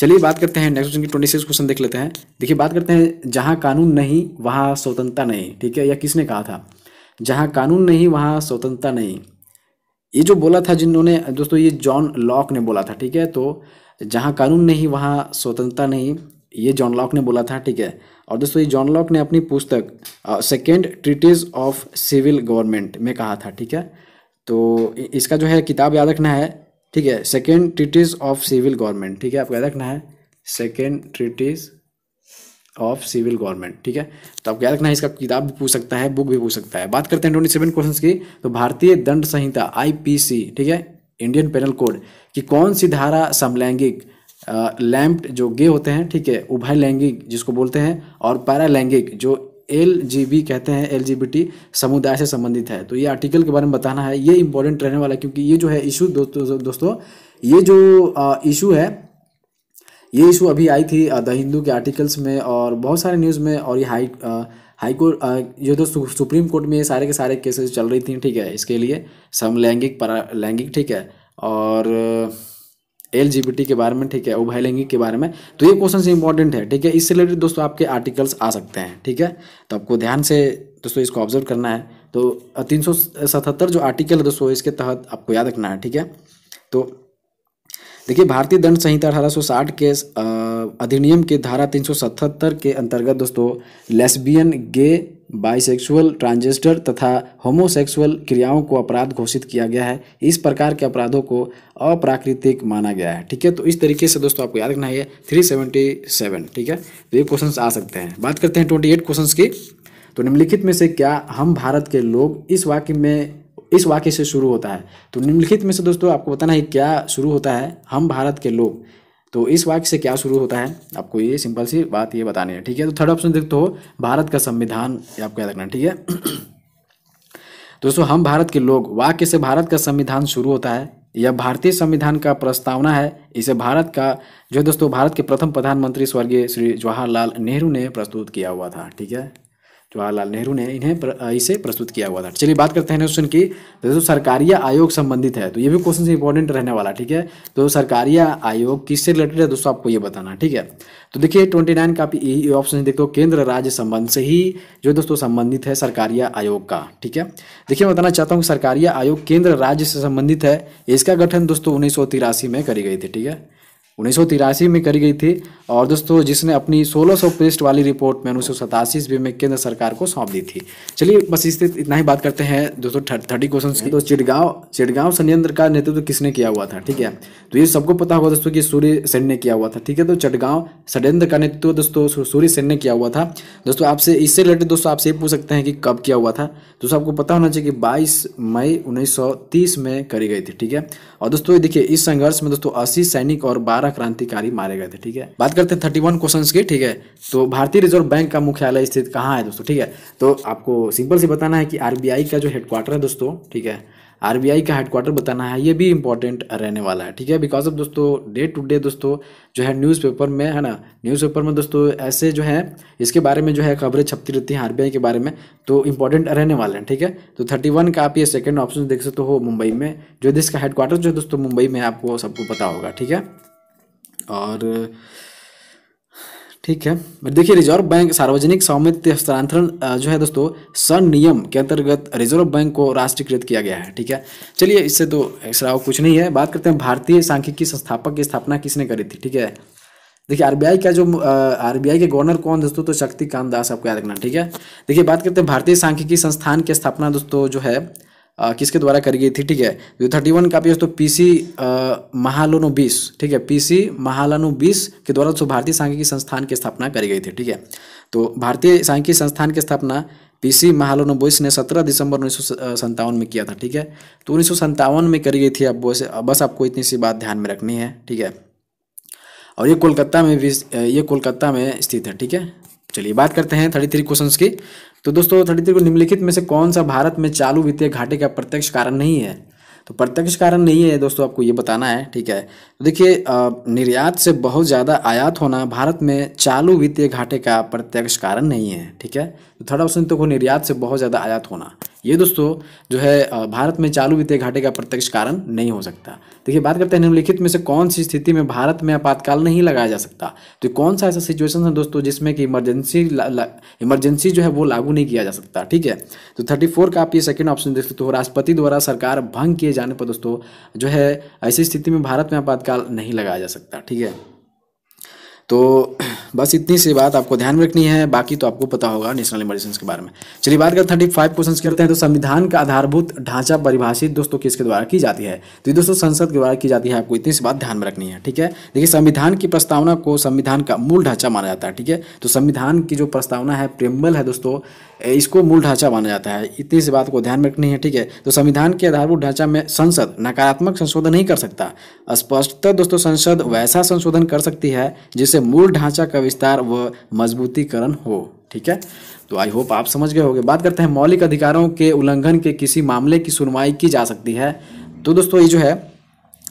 चलिए बात करते हैं नेक्स्ट क्वेश्चन की ट्वेंटी सिक्स क्वेश्चन देख लेते हैं देखिए बात करते हैं जहाँ कानून नहीं वहाँ स्वतंत्रता नहीं ठीक है या किसने कहा था जहाँ कानून नहीं वहाँ स्वतंत्रता नहीं ये जो बोला था जिन्होंने दोस्तों ये जॉन लॉक ने बोला था ठीक है तो जहाँ कानून नहीं वहाँ स्वतंत्रता नहीं ये जॉन लॉक ने बोला था ठीक है और दोस्तों ये जॉन लॉक ने अपनी पुस्तक second treatise of civil government में कहा था ठीक है तो इसका जो है किताब याद रखना है ठीक है second treatise of civil government ठीक है आपको याद रखना है second treatise of civil government ठीक है तो आप याद रखना है इसका किताब भी पूछ सकता है बुक भी पूछ सकता है बात करते हैं ट्वेंटी सेवन क्वेश्चन की तो भारतीय दंड संहिता आईपीसी ठीक है इंडियन पेनल कोड की कौन सी धारा समलैंगिक लैम्प जो गे होते हैं ठीक है उभय लैंगिक जिसको बोलते हैं और पैरालैंगिक जो एल कहते हैं एल समुदाय से संबंधित है तो ये आर्टिकल के बारे में बताना है ये इंपॉर्टेंट रहने वाला है क्योंकि ये जो है इशू दोस्तों दोस्तों ये जो इशू है ये इशू अभी आई थी द हिंदू के आर्टिकल्स में और बहुत सारे न्यूज़ में और ये हाई आ, हाई कोर्ट ये तो सु, सुप्रीम कोर्ट में ये सारे के सारे केसेस चल रही थी ठीक है इसके लिए समलैंगिक परा लैंगिक ठीक है और एल के बारे में ठीक है उभय लैंगिक के बारे में तो ये क्वेश्चन इंपॉर्टेंट है ठीक है इससे रिलेटेड दोस्तों आपके आर्टिकल्स आ सकते हैं ठीक है तो आपको ध्यान से दोस्तों इसको ऑब्जर्व करना है तो तीन जो आर्टिकल है दोस्तों इसके तहत आपको याद रखना है ठीक है तो देखिए भारतीय दंड संहिता अठारह के अधिनियम के धारा 377 के अंतर्गत दोस्तों लेस्बियन गे बाइसेक्सुअल ट्रांजेस्टर तथा होमोसेक्सुअल क्रियाओं को अपराध घोषित किया गया है इस प्रकार के अपराधों को अप्राकृतिक माना गया है ठीक है तो इस तरीके से दोस्तों आपको याद रखना है थ्री सेवेंटी सेवन ठीक है तो ये क्वेश्चन आ सकते हैं बात करते हैं ट्वेंटी एट क्वेश्चन की तो निम्नलिखित में से क्या हम भारत के लोग इस वाक्य में इस वाक्य से शुरू होता है तो निम्नलिखित में से दोस्तों आपको बताना है क्या शुरू होता है हम भारत के लोग तो इस वाक्य से क्या शुरू होता है आपको ये सिंपल सी बात ये बतानी है ठीक है तो थर्ड ऑप्शन देखते हो भारत का संविधान आपको याद रखना ठीक है [CLEARS THROAT] दोस्तों हम भारत के लोग वाक्य से भारत का संविधान शुरू होता है यह भारतीय संविधान का प्रस्तावना है इसे भारत का जो दोस्तों भारत के प्रथम प्रधानमंत्री स्वर्गीय श्री जवाहरलाल नेहरू ने प्रस्तुत किया हुआ था ठीक है जवाहरलाल नेहरू ने इन्हें प्र, इसे प्रस्तुत किया हुआ था चलिए बात करते हैं क्वेश्चन की तो दोस्तों सरकारी आयोग संबंधित है तो ये भी क्वेश्चन इंपॉर्टेंट रहने वाला ठीक है तो सरकारी आयोग किससे रिलेटेड है दोस्तों आपको ये बताना ठीक है तो देखिए ट्वेंटी नाइन का ऑप्शन देखते हो केंद्र राज्य संबंध से ही जो दोस्तों संबंधित है सरकारिया आयोग का ठीक है देखिए मैं बताना चाहता हूँ सरकारिया आयोग केंद्र राज्य से संबंधित है इसका गठन दोस्तों उन्नीस में करी गई थी ठीक है उन्नीस में करी गई थी और दोस्तों जिसने अपनी 1600 पेस्ट वाली रिपोर्ट में उन्नीस सौ में केंद्र सरकार को सौंप दी थी चलिए बस इससे इतना ही बात करते हैं दोस्तों थर्टी क्वेश्चन की तो चिड़गांव चिड़गांव संयंत्र का नेतृत्व तो किसने किया हुआ था ठीक है तो ये सबको पता होगा दोस्तों कि सूर्य सेन ने किया हुआ था ठीक है तो चटगांव षडयंत्र का नेतृत्व दोस्तों सूर्य सेन ने किया हुआ था दोस्तों आपसे इससे रिलेटेड दोस्तों आपसे ये पूछ सकते हैं कि कब किया हुआ था दोस्तों आपको पता होना चाहिए कि बाईस मई उन्नीस में करी गई थी ठीक है और दोस्तों देखिए इस संघर्ष में दोस्तों अस्सी सैनिक और बारह बारह क्रांतिकारी मारे गए थे ठीक है बात करते हैं थर्टी वन क्वेश्चन की ठीक है तो भारतीय रिजर्व बैंक का मुख्यालय स्थित कहाँ है दोस्तों ठीक है तो आपको सिंपल से बताना है कि आरबीआई का जो हेडक्वार्टर है दोस्तों ठीक है आरबीआई का हेडक्वार्टर बताना है ये भी इंपॉर्टेंट रहने वाला है ठीक है बिकॉज ऑफ दोस्तों डे टू डे दोस्तों जो है न्यूज़पेपर में है ना न्यूज़पेपर में दोस्तों ऐसे जो है इसके बारे में जो है खबरें छपती रहती हैं आरबीआई के बारे में तो इंपॉर्टेंट रहने वाले हैं ठीक है तो थर्टी वन का आप ये सेकेंड ऑप्शन देख सकते हो मुंबई में जो देश का हेडक्वार्टर जो है दोस्तों मुंबई में आपको सबको पता होगा ठीक है और ठीक है देखिए रिजर्व बैंक सार्वजनिक स्वामित्व हस्तांतरण जो है दोस्तों सन नियम के अंतर्गत रिजर्व बैंक को राष्ट्रीयकृत किया गया है ठीक है चलिए इससे तो ऐसा कुछ नहीं है बात करते हैं भारतीय सांख्यिकी संस्थापक की स्थापना किसने करी थी ठीक है देखिए आरबीआई का जो आरबीआई के गवर्नर कौन दोस्तों तो शक्तिकांत दास आपको याद रखना ठीक है देखिए बात करते हैं भारतीय सांख्यिकी संस्थान की स्थापना दोस्तों जो है किसके द्वारा करी गई थी ठीक है जो थर्टी वन कापी है तो पी सी महालोनो बीस ठीक है पी सी महालानो बीस के द्वारा तो भारतीय सांख्यिकी संस्थान की स्थापना करी गई थी ठीक है तो भारतीय सांख्यिकी संस्थान की स्थापना पी सी महालोनो बोस ने सत्रह दिसंबर उन्नीस में किया था ठीक है तो उन्नीस में करी गई थी अब बोस बस आपको इतनी सी बात ध्यान में रखनी है ठीक है और ये कोलकाता में भी ये कोलकाता में स्थित है ठीक है चलिए बात करते हैं थर्टी थ्री क्वेश्चन की तो दोस्तों थर्टी थ्री को निम्नलिखित में से कौन सा भारत में चालू वित्तीय घाटे का प्रत्यक्ष कारण नहीं है तो प्रत्यक्ष कारण नहीं है दोस्तों आपको ये बताना है ठीक है तो देखिए निर्यात से बहुत ज़्यादा आयात होना भारत में चालू वित्तीय घाटे का प्रत्यक्ष कारण नहीं है ठीक है तो थर्ड ऑप्शन देखो निर्यात से बहुत ज़्यादा आयात होना ये दोस्तों जो है भारत में चालू वित्तीय घाटे का प्रत्यक्ष कारण नहीं हो सकता देखिए बात करते हैं निम्नलिखित में से कौन सी स्थिति में भारत में आपातकाल नहीं लगाया जा सकता तो कौन सा ऐसा सिचुएशन है दोस्तों जिसमें कि इमरजेंसी इमरजेंसी जो है वो लागू नहीं किया जा सकता ठीक है तो थर्टी फोर का आप ये सेकेंड ऑप्शन देख सकते हो राष्ट्रपति द्वारा सरकार भंग किए जाने पर दोस्तों जो है ऐसी स्थिति में भारत में आपातकाल नहीं लगाया जा सकता ठीक है तो [CLEARS THROAT] बस इतनी सी बात आपको ध्यान में रखनी है बाकी तो आपको पता होगा नेशनल इमरजेंसी के बारे में चलिए बात करते थर्टी फाइव क्वेश्चन करते हैं तो संविधान का आधारभूत ढांचा परिभाषित दोस्तों किसके द्वारा की जाती है तो ये दोस्तों संसद के द्वारा की जाती है आपको इतनी सी बात ध्यान में रखनी है ठीक है देखिए संविधान की प्रस्तावना को संविधान का मूल ढांचा माना जाता है ठीक है तो संविधान की जो प्रस्तावना है प्रेम्बल है दोस्तों इसको मूल ढांचा माना जाता है इतनी सी बात को ध्यान में रखनी है ठीक है तो संविधान के आधारभूत ढांचा में संसद नकारात्मक संशोधन नहीं कर सकता स्पष्टतः दोस्तों संसद वैसा संशोधन कर सकती है जिससे मूल ढांचा का विस्तार व मजबूतीकरण हो ठीक है तो आई होप आप समझ गए होंगे बात करते हैं मौलिक अधिकारों के उल्लंघन के किसी मामले की सुनवाई की जा सकती है तो दोस्तों ये जो है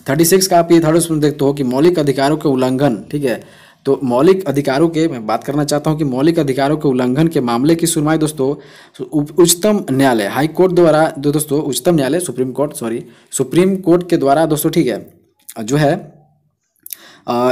थर्टी सिक्स का आप ये थर्ड उसमें देखते हो कि मौलिक अधिकारों के उल्लंघन ठीक है तो मौलिक अधिकारों के मैं बात करना चाहता हूँ कि मौलिक अधिकारों के उल्लंघन के मामले की सुनवाई दोस्तों उच्चतम न्यायालय हाई कोर्ट द्वारा दो दोस्तों उच्चतम न्यायालय supreme court sorry supreme court के द्वारा दोस्तों ठीक है जो है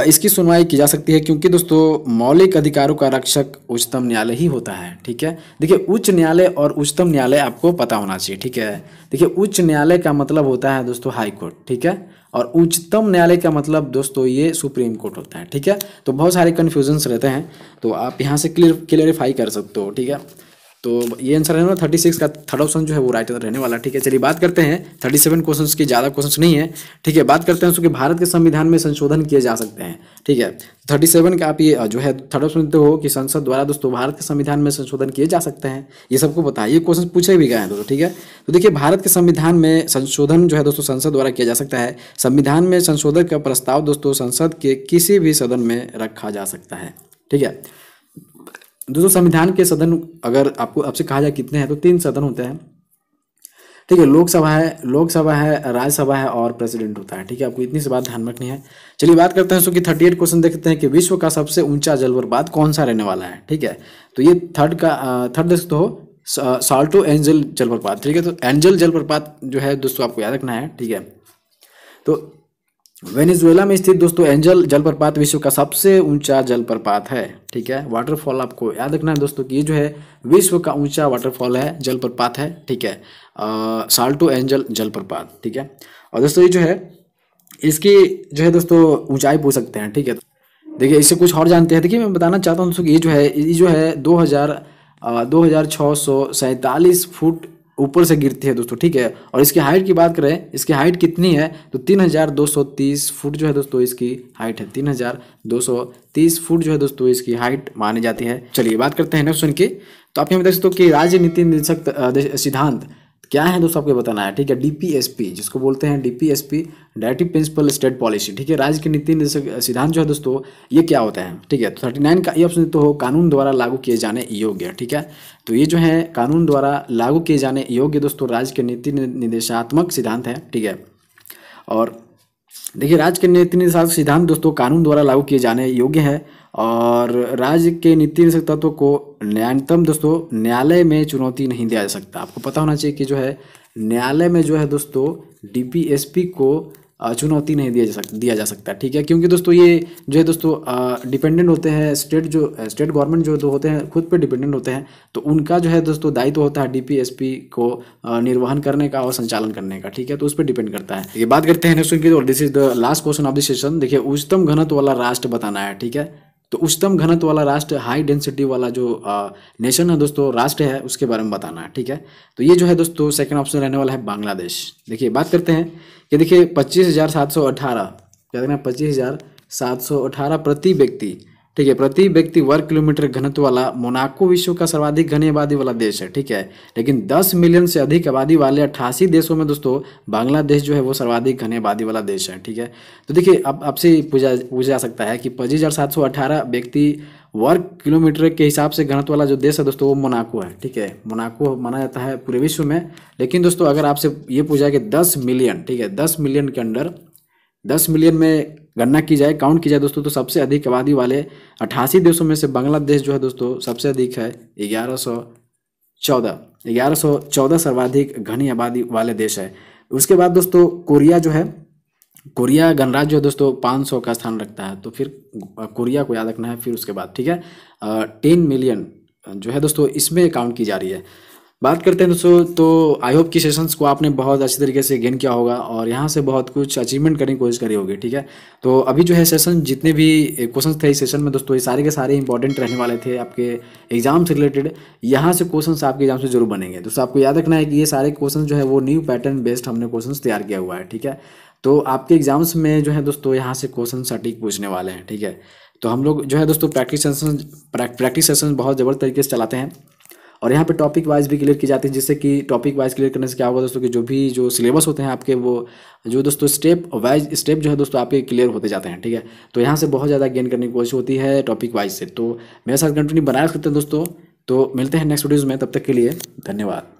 इसकी सुनवाई की जा सकती है क्योंकि दोस्तों मौलिक अधिकारों का रक्षक उच्चतम न्यायालय ही होता है ठीक है देखिए उच्च न्यायालय और उच्चतम न्यायालय आपको पता होना चाहिए ठीक है देखिए उच्च न्यायालय का मतलब होता है दोस्तों हाई कोर्ट ठीक है और उच्चतम न्यायालय का मतलब दोस्तों ये सुप्रीम कोर्ट होता है ठीक है तो बहुत सारे कन्फ्यूजन्स रहते हैं तो आप यहाँ से क्लियर क्लियरिफाई कर सकते हो ठीक है तो ये आंसर रहने वाला थर्टी सिक्स का थर्ड ऑप्शन जो है वो राइट आंसर रहने वाला ठीक है चलिए बात करते हैं थर्टी सेवन क्वेश्चन की ज़्यादा क्वेश्चन नहीं है ठीक है बात करते हैं उसके भारत के संविधान में संशोधन किए जा सकते हैं ठीक है थर्टी सेवन का आप ये जो है थर्ड ऑप्शन देते हो कि संसद द्वारा दोस्तों भारत के संविधान में संशोधन किए जा सकते हैं ये सबको पता है ये क्वेश्चन पूछे भी गए हैं दोस्तों ठीक है तो देखिए भारत के संविधान में संशोधन जो है दोस्तों संसद द्वारा किया जा सकता है संविधान में संशोधन का प्रस्ताव दोस्तों संसद के किसी भी सदन में रखा जा सकता है ठीक है दोस्तों संविधान के सदन अगर आपको आपसे कहा जाए कितने हैं तो तीन सदन होते हैं ठीक है लोकसभा है लोकसभा है राज्यसभा है और प्रेसिडेंट होता है ठीक है आपको इतनी सी बात ध्यान रखनी है चलिए बात करते हैं कि थर्टी एट क्वेश्चन देखते हैं कि विश्व का सबसे ऊंचा जलप्रपात कौन सा रहने वाला है ठीक है तो ये थर्ड का थर्ड देख तो हो साल्टो एंजल जलप्रपात ठीक है तो एंजल जलप्रपात जो है दोस्तों आपको याद रखना है ठीक है तो वेनेजुएला में स्थित दोस्तों एंजल जलप्रपात विश्व का सबसे ऊंचा जलप्रपात है ठीक है वाटरफॉल आपको याद रखना है दोस्तों कि ये जो है विश्व का ऊंचा वाटरफॉल है जलप्रपात है ठीक है साल्टो एंजल जलप्रपात ठीक है और दोस्तों ये जो है इसकी जो है दोस्तों ऊंचाई पूछ सकते हैं ठीक है देखिए इससे कुछ और जानते हैं देखिए मैं बताना चाहता हूँ दोस्तों ये जो है ये जो है दो हज़ार दो हज़ार छः सौ फुट ऊपर से गिरती है दोस्तों ठीक है और इसकी हाइट की बात करें इसकी हाइट कितनी है तो 3230 फुट जो है दोस्तों इसकी हाइट है 3230 फुट जो है दोस्तों इसकी हाइट मानी जाती है चलिए बात करते हैं नेक्स्ट क्वेश्चन की तो आप यहाँ देख सकते हो कि राज्य नीति निरीक्षक सिद्धांत क्या है दोस्तों आपको बताना है ठीक है डीपीएसपी जिसको बोलते हैं DPSP directive principle state policy ठीक है राज्य के नीति निर्देशक सिद्धांत जो है दोस्तों ये क्या होता है ठीक है थर्टी तो नाइन का ये ऑप्शन तो हो कानून द्वारा लागू किए जाने योग्य ठीक है तो ये जो है कानून द्वारा लागू किए जाने योग्य दोस्तों राज्य के नीति निर्देशात्मक सिद्धांत है ठीक है और देखिए राज्य के नीति निर्देशात्मक सिद्धांत दोस्तों कानून द्वारा लागू किए जाने योग्य है और राज्य के नीति निषेक तत्व को न्यायतम दोस्तों न्यायालय में चुनौती नहीं दिया जा सकता आपको पता होना चाहिए कि जो है न्यायालय में जो है दोस्तों डीपीएसपी को चुनौती नहीं दिया जा सकता दिया जा सकता ठीक है क्योंकि दोस्तों ये जो है दोस्तों डिपेंडेंट होते हैं स्टेट जो स्टेट गवर्नमेंट जो होते हैं खुद पे डिपेंडेंट होते हैं तो उनका जो है दोस्तों दायित्व तो होता है डीपीएसपी को निर्वहन करने का और संचालन करने का ठीक है तो उस पर डिपेंड करता है ये बात करते हैं next this is the last question of this session देखिए उच्चतम घनत्व वाला राष्ट्र बताना है ठीक है तो उच्चतम घनत्व वाला राष्ट्र हाई डेंसिटी वाला जो नेशन है दोस्तों राष्ट्र है उसके बारे में बताना है ठीक है तो ये जो है दोस्तों सेकंड ऑप्शन रहने वाला है बांग्लादेश देखिए बात करते हैं कि देखिए पच्चीस हज़ार सात सौ अठारह क्या देखना पच्चीस हज़ार सात सौ अठारह प्रति व्यक्ति ठीक है प्रति व्यक्ति वर्ग किलोमीटर घनत्व वाला मोनाको विश्व का सर्वाधिक घनी आबादी वाला देश है ठीक है लेकिन 10 मिलियन से अधिक आबादी वाले अट्ठासी देशों में दोस्तों बांग्लादेश जो है वो सर्वाधिक घनी आबादी वाला देश है ठीक है तो देखिए अब आपसे पूछा पूछा जा सकता है कि पच्चीस व्यक्ति वर्ग किलोमीटर के हिसाब से घनत्व वाला जो देश है दोस्तों वो मोनाको है ठीक है मोनाको माना जाता है पूरे विश्व में लेकिन दोस्तों अगर आपसे ये पूछा कि 10 मिलियन ठीक है 10 मिलियन के अंडर 10 मिलियन में गणना की जाए काउंट की जाए दोस्तों तो सबसे अधिक आबादी वाले अट्ठासी देशों में से बांग्लादेश जो है दोस्तों सबसे अधिक है ग्यारह सौ चौदह ग्यारह सौ चौदह सर्वाधिक घनी आबादी वाले देश है उसके बाद दोस्तों कोरिया जो है कोरिया गणराज्य है दोस्तों पाँच सौ का स्थान रखता है तो फिर कोरिया को याद रखना है फिर उसके बाद ठीक है टेन मिलियन जो है दोस्तों इसमें काउंट की जा रही है बात करते हैं दोस्तों तो आई होप कि सेशंस को आपने बहुत अच्छी तरीके से गेन किया होगा और यहाँ से बहुत कुछ अचीवमेंट करने की कोशिश करी होगी ठीक है तो अभी जो है सेशन जितने भी क्वेश्चन थे इस सेशन में दोस्तों ये सारे के सारे इंपॉर्टेंट रहने वाले थे आपके एग्जाम से रिलेटेड यहाँ से क्वेश्चन आपके एग्जाम से जरूर बनेंगे दोस्तों आपको याद रखना है कि ये सारे क्वेश्चन जो है वो न्यू पैटर्न बेस्ड हमने क्वेश्चन तैयार किया हुआ है ठीक है तो आपके एग्जाम्स में जो है दोस्तों यहाँ से क्वेश्चन सटीक पूछने वाले हैं ठीक है तो हम लोग जो है दोस्तों प्रैक्टिस सेशन प्रैक्टिस सेशन बहुत ज़बरदस्त तरीके से चलाते हैं और यहाँ पे टॉपिक वाइज भी क्लियर की जाती है जिससे कि टॉपिक वाइज क्लियर करने से क्या होगा दोस्तों कि जो भी जो सिलेबस होते हैं आपके वो जो दोस्तों स्टेप वाइज स्टेप जो है दोस्तों आपके क्लियर होते जाते हैं ठीक है तो यहाँ से बहुत ज़्यादा गेन करने की कोशिश होती है टॉपिक वाइज से तो मेरे साथ कंटिन्यू बनाए रखते हैं दोस्तों तो मिलते हैं नेक्स्ट वीडियोज़ में तब तक के लिए धन्यवाद